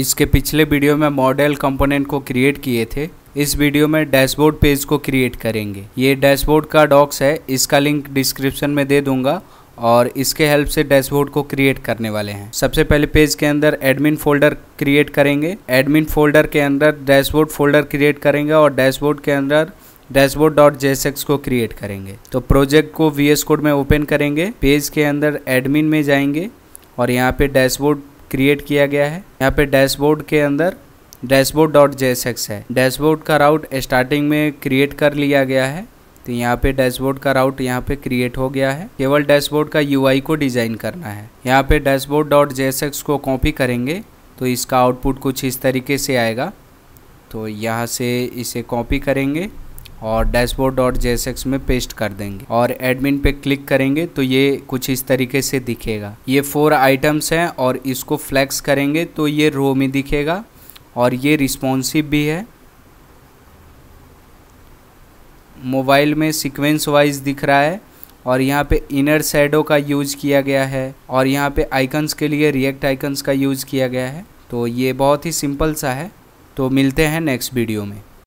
इसके पिछले वीडियो में मॉडल कंपोनेंट को क्रिएट किए थे इस वीडियो में डैशबोर्ड पेज को क्रिएट करेंगे ये डैशबोर्ड का डॉक्स है इसका लिंक डिस्क्रिप्शन में दे दूंगा और इसके हेल्प से डैशबोर्ड को क्रिएट करने वाले हैं सबसे पहले पेज के अंदर एडमिन फोल्डर क्रिएट करेंगे एडमिन फोल्डर के अंदर डैशबोर्ड फोल्डर क्रिएट करेंगे और डैशबोर्ड के अंदर डैशबोर्ड डॉट एक्स को क्रिएट करेंगे तो प्रोजेक्ट को वी एस कोड में ओपन करेंगे पेज के अंदर एडमिन में जाएंगे और यहाँ पे डैशबोर्ड क्रिएट किया गया है यहाँ पे डैशबोर्ड के अंदर डैशबोर्ड डॉट जेएसएक्स है डैशबोर्ड का राउट स्टार्टिंग में क्रिएट कर लिया गया है तो यहाँ पे डैशबोर्ड का राउट यहाँ पे क्रिएट हो गया है केवल डैशबोर्ड का यूआई को डिजाइन करना है यहाँ पे डैशबोर्ड डॉट जेएसएक्स को कॉपी करेंगे तो इसका आउटपुट कुछ इस तरीके से आएगा तो यहाँ से इसे कॉपी करेंगे और डैशबोर्ड डॉट एक्स में पेस्ट कर देंगे और एडमिन पे क्लिक करेंगे तो ये कुछ इस तरीके से दिखेगा ये फोर आइटम्स हैं और इसको फ्लैक्स करेंगे तो ये रो में दिखेगा और ये रिस्पॉन्सिव भी है मोबाइल में सिक्वेंस वाइज दिख रहा है और यहाँ पे इनर सैडो का यूज़ किया गया है और यहाँ पे आइकन्स के लिए रिएक्ट आइकन्स का यूज़ किया गया है तो ये बहुत ही सिंपल सा है तो मिलते हैं नेक्स्ट वीडियो में